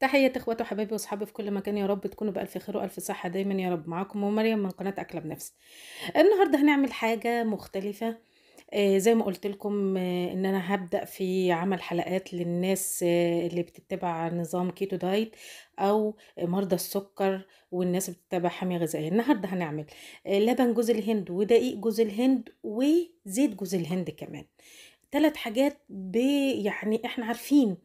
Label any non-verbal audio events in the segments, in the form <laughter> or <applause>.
تحية اخواتي وحبايبي واصحابي في كل مكان يا رب تكونوا بألف خير وألف صحة دايما يا رب معاكم ومريم من قناة أكلة بنفسي النهاردة هنعمل حاجة مختلفة آه، زي ما قلت لكم آه، ان انا هبدأ في عمل حلقات للناس آه، اللي بتتبع نظام كيتو دايت او مرضى السكر والناس بتتبع حمية غذائية النهاردة هنعمل لبن جوز الهند ودقيق جوز الهند وزيت جوز الهند كمان ثلاث حاجات يعني احنا عارفين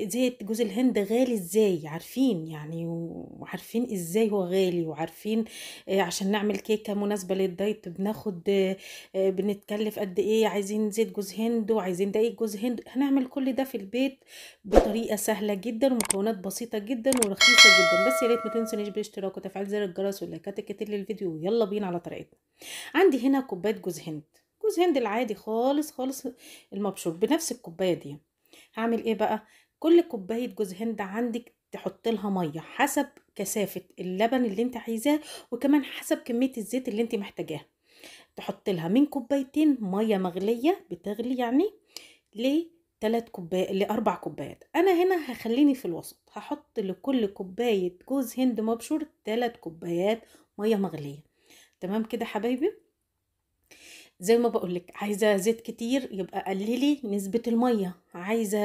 زيت جوز الهند غالي ازاي عارفين يعني وعارفين ازاي هو غالي وعارفين آه، عشان نعمل كيكه مناسبه للدايت بناخد آه، آه، بنتكلف قد ايه عايزين زيت جوز هند وعايزين دقيق جوز هند هنعمل كل ده في البيت بطريقه سهله جدا ومكونات بسيطه جدا ورخيصه جدا بس يا ريت ما تنسونيش بالاشتراك وتفعيل زر الجرس واللايكات الكتير للفيديو يلا بينا على طريقتنا عندي هنا كوبايه جوز هند جوز هند العادي خالص خالص المبشور بنفس الكوبايه دي هعمل ايه بقى كل كوبايه جوز هند عندك تحط لها ميه حسب كثافه اللبن اللي انت عايزاه وكمان حسب كميه الزيت اللي انت محتاجاها تحط لها من كوبايتين ميه مغليه بتغلي يعني لثلاث كوبايات لاربع كوبايات انا هنا هخليني في الوسط هحط لكل كوبايه جوز هند مبشور ثلاث كوبايات ميه مغليه تمام كده حبايبي زي ما بقولك عايزة زيت كتير يبقى قللي نسبة المية عايزة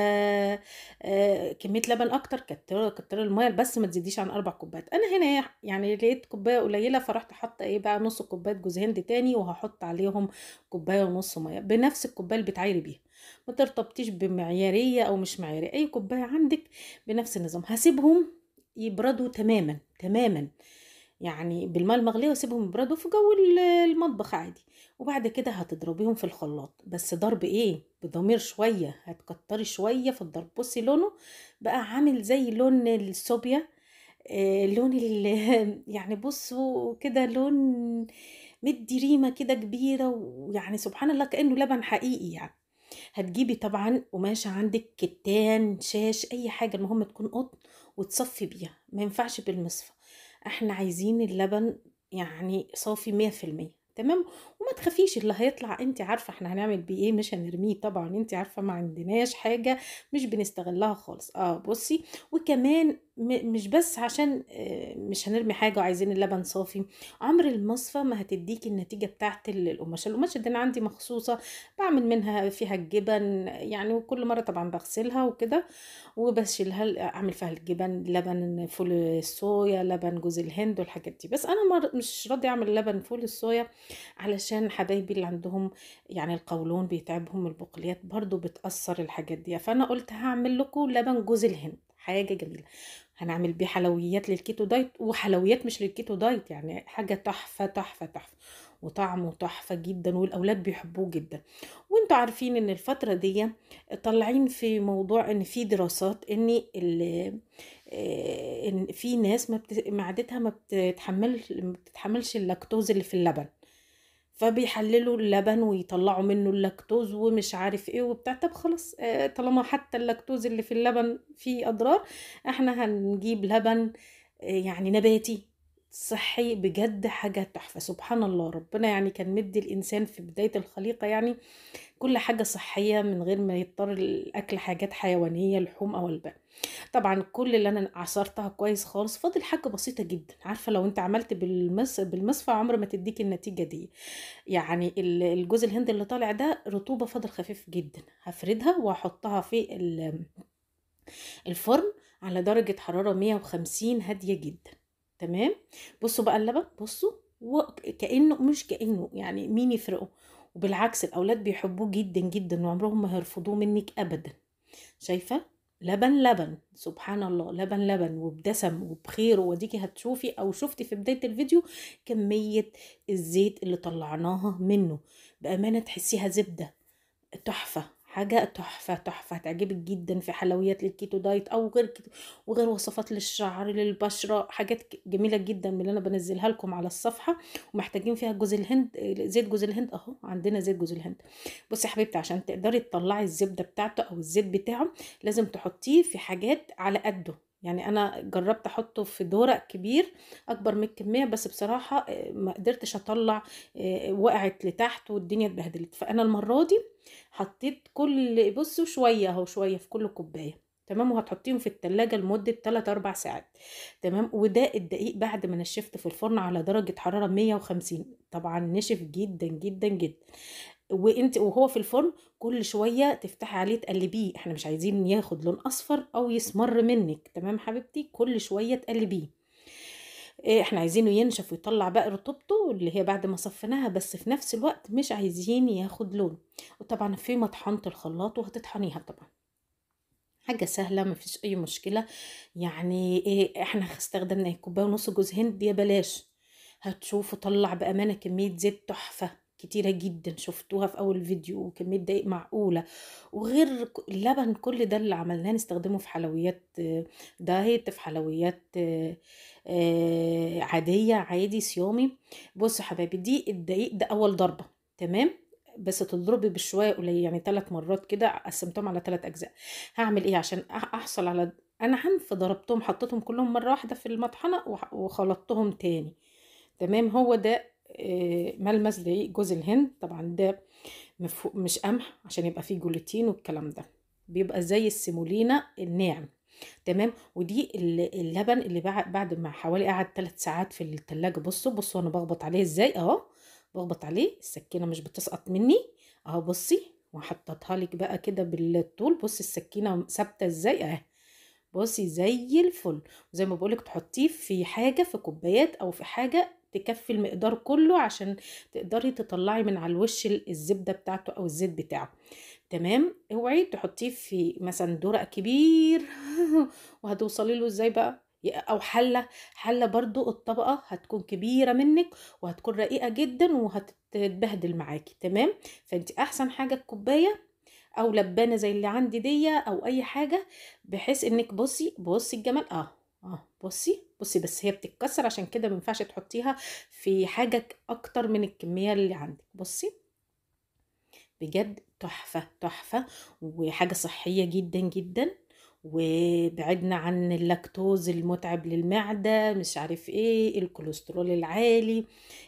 آه، كمية لبن أكتر كتر كتر المية بس ما تزيديش عن أربع كوبايات أنا هنا يعني لقيت كوباية قليلة فرحت حاطة إيه بقى نص كوباية جوز هند تاني وهحط عليهم كوباية ونص مية بنفس الكوباية اللي بتعايري بيها ما ترتبطيش بمعيارية أو مش معيارية أي كوباية عندك بنفس النظام هسيبهم يبردوا تماما تماما يعني بالماء المغلية وسيبهم يبردوا في جو المطبخ عادي وبعد كده هتضربيهم في الخلاط بس ضرب ايه بضمير شوية هتكتري شوية في الضرب بصي لونه بقى عامل زي لون الصوبيا آه لون <laughs> يعني بصوا كده لون مدي ريمة كده كبيرة ويعني سبحان الله كأنه لبن حقيقي يعني هتجيبي طبعا قماشة عندك كتان شاش أي حاجة المهم تكون قطن وتصفي بيها ما ينفعش بالمصفى احنا عايزين اللبن يعني صافي مية في المية تمام وما تخافيش اللي هيطلع انت عارفه احنا هنعمل بيه ايه مش هنرميه طبعا انت عارفه ما عندناش حاجه مش بنستغلها خالص اه بصي وكمان مش بس عشان آه، مش هنرمي حاجة وعايزين اللبن صافي عمر المصفى ما هتديك النتيجة بتاعت القماشة القماشة دي أنا عندي مخصوصة بعمل منها فيها الجبن يعني وكل مرة طبعا بغسلها وكده وبشيلها أعمل فيها الجبن لبن فول الصويا لبن جوز الهند والحاجات دي بس أنا مش راضية أعمل لبن فول الصويا علشان حبايبي اللي عندهم يعني القولون بيتعبهم البقليات برضو بتأثر الحاجات دي فأنا قلت هعمل لكم لبن جوز الهند حاجه جميله هنعمل بيه حلويات للكيتو دايت وحلويات مش للكيتو دايت يعني حاجه تحفه تحفه تحفه وطعمه تحفه جدا والاولاد بيحبوه جدا وانتوا عارفين ان الفتره دي طالعين في موضوع ان في دراسات ان آه، ان في ناس ما معدتها ما بتتحمل ما بتتحملش اللاكتوز اللي في اللبن فبيحللوا اللبن ويطلعوا منه اللاكتوز ومش عارف ايه وبتاع طب خلاص آه، طالما حتى اللاكتوز اللي في اللبن فيه اضرار احنا هنجيب لبن آه، يعني نباتي صحي بجد حاجة تحفة سبحان الله ربنا يعني كان مدي الإنسان في بداية الخليقة يعني كل حاجة صحية من غير ما يضطر الأكل حاجات حيوانية لحوم أو البان طبعا كل اللي أنا عصرتها كويس خالص فاضل حاجة بسيطة جدا عارفة لو أنت عملت بالمس... بالمصفى عمر ما تديك النتيجة دي يعني الجزء الهند اللي طالع ده رطوبة فاضل خفيف جدا هفردها وأحطها في الفرن على درجة حرارة 150 هادية جدا تمام بصوا بقى اللبن بصوا وكانه مش كانه يعني مين يفرقه وبالعكس الاولاد بيحبوه جدا جدا وعمرهم ما هيرفضوه منك ابدا شايفه لبن لبن سبحان الله لبن لبن وبدسم وبخير وديكي هتشوفي او شفتي في بدايه الفيديو كميه الزيت اللي طلعناها منه بامانه تحسيها زبده تحفه حاجة تحفة تحفة هتعجبك جدا في حلويات للكيتو دايت أو غير كده وغير وصفات للشعر للبشرة حاجات جميلة جدا من اللي أنا بنزلها لكم على الصفحة ومحتاجين فيها جوز الهند زيت جوز الهند أهو عندنا زيت جوز الهند بصي يا حبيبتي عشان تقدري تطلعي الزبدة بتاعته أو الزيت بتاعه لازم تحطيه في حاجات على قده يعني انا جربت احطه في دورق كبير اكبر من الكميه بس بصراحه آه، ما قدرتش اطلع آه، وقعت لتحت والدنيا اتبهدلت فانا المره دي حطيت كل بصوا شويه اهو شويه في كل كوبايه تمام وهتحطيهم في التلاجة لمدة 3 4 ساعات تمام وده الدقيق بعد ما نشفت في الفرن على درجة حرارة 150 طبعا نشف جدا جدا جدا وانت وهو في الفرن كل شويه تفتحي عليه تقلبيه احنا مش عايزين ياخد لون اصفر او يسمر منك تمام حبيبتي كل شويه تقلبيه اه، احنا عايزينه ينشف ويطلع بقى رطوبته اللي هي بعد ما صفيناها بس في نفس الوقت مش عايزين ياخد لون وطبعا في مطحنه الخلاط وهتطحنيها طبعا حاجه سهله مفيش اي مشكله يعني ايه احنا استخدمنا كوبايه ونص جوز هند يا بلاش هتشوفوا طلع بامانه كميه زيت تحفه كتيرة جدا شفتوها في أول فيديو وكمية دقيق معقولة وغير اللبن كل ده اللي عملناه نستخدمه في حلويات دايت في حلويات آه، عادية عادي صيامي بصوا حبايبي دي الدقيق ده أول ضربة تمام بس تضربي بشويه قليل يعني ثلاث مرات كده قسمتهم على ثلاث اجزاء هعمل ايه عشان احصل على انا هنف ضربتهم حطيتهم كلهم مره واحده في المطحنه وخلطتهم تاني تمام هو ده آه، ملمس لجوز الهند طبعا ده مش قمح عشان يبقى فيه جلوتين والكلام ده بيبقى زي السيمولينا الناعم تمام ودي اللبن اللي بعد ما حوالي قعد 3 ساعات في التلاجة بصوا بصوا انا بخبط عليه ازاي اهو بخبط عليه السكينه مش بتسقط مني اهو بصي وحطيتها لك بقى كده بالطول بصي السكينه ثابته ازاي اهي بصي زي الفل وزي ما بقولك تحطيه في حاجه في كوبايات او في حاجه تكفي المقدار كله عشان تقدري تطلعي من على الوش الزبده بتاعته او الزيت بتاعه تمام اوعي تحطيه في مثلا درق كبير <laughs> وهتوصلي له ازاي بقى او حله حله برضو الطبقه هتكون كبيره منك وهتكون رقيقه جدا وهتتبهدل معاكي تمام فانت احسن حاجه الكوبايه او لبانه زي اللي عندي دي او اي حاجه بحيث انك بصي بصي الجمال اه اه بصي بصي بس هي بتتكسر عشان كده ما ينفعش تحطيها في حاجه اكتر من الكميه اللي عندك بصي بجد تحفه تحفه وحاجه صحيه جدا جدا وبعدنا عن اللاكتوز المتعب للمعدة مش عارف ايه الكوليسترول العالي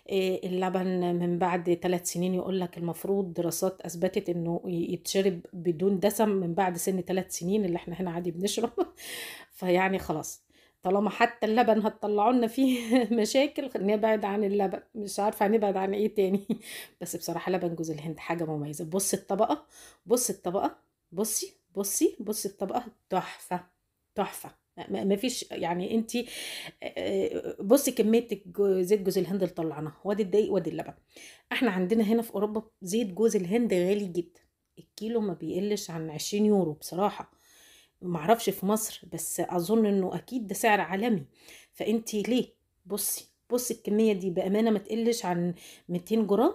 إيه اللبن من بعد ثلاث سنين يقولك المفروض دراسات اثبتت انه يتشرب بدون دسم من بعد سن ثلاث سنين اللي احنا هنا عادي بنشرب <laughs> فيعني خلاص طالما حتى اللبن هتطلعوا لنا فيه <laughs> مشاكل نبعد عن اللبن مش عارفه هنبعد عن ايه تاني <laughs> بس بصراحه لبن جوز الهند حاجه مميزه بص الطبقه بص الطبقه بصي بصي بصي الطبقه تحفه تحفه ما فيش يعني انت بصي كميه زيت جوز الهند اللي طلعناها وادي الدقيق وادي اللبن احنا عندنا هنا في اوروبا زيت جوز الهند غالي جدا الكيلو ما بيقلش عن 20 يورو بصراحه معرفش في مصر بس اظن انه اكيد ده سعر عالمي فانت ليه بصي بصي الكميه دي بامانه ما تقلش عن 200 جرام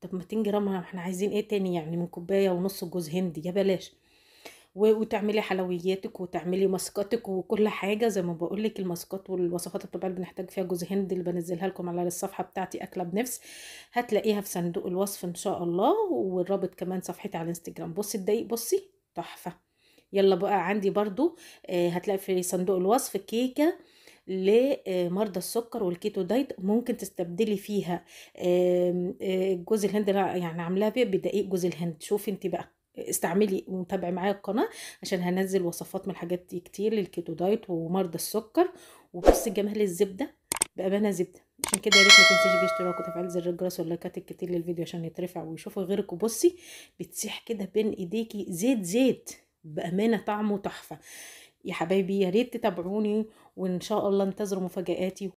طب 200 جرام احنا عايزين ايه تاني يعني من كوبايه ونص جوز هند يا بلاش وتعملي حلوياتك وتعملي ماسكاتك وكل حاجه زي ما بقول لك الماسكات والوصفات الطبيعيه اللي بنحتاج فيها جوز هند اللي بنزلها لكم على الصفحه بتاعتي اكله بنفس هتلاقيها في صندوق الوصف ان شاء الله والرابط كمان صفحتي على الانستجرام بصي الدقيق بصي تحفه يلا بقى عندي برضو آه، هتلاقي في صندوق الوصف كيكه لمرضى آه، السكر والكيتو دايت ممكن تستبدلي فيها آه، جوز الهند يعني عاملاها بدقيق جوز الهند شوفي انت بقى استعملي ومتابعي معايا القناه عشان هنزل وصفات من الحاجات دي كتير للكيتو دايت ومرضى السكر وبصي جمال الزبده بامانه زبده عشان كده يا ريت ما تنسيش الاشتراك وتفعيل زر الجرس واللايكات الكتير للفيديو عشان يترفع ويشوفه غيرك وبصي بتسيح كده بين ايديكي زيت زيت بامانه طعمه تحفه يا حبايبي يا ريت تتابعوني وان شاء الله انتظروا مفاجاتي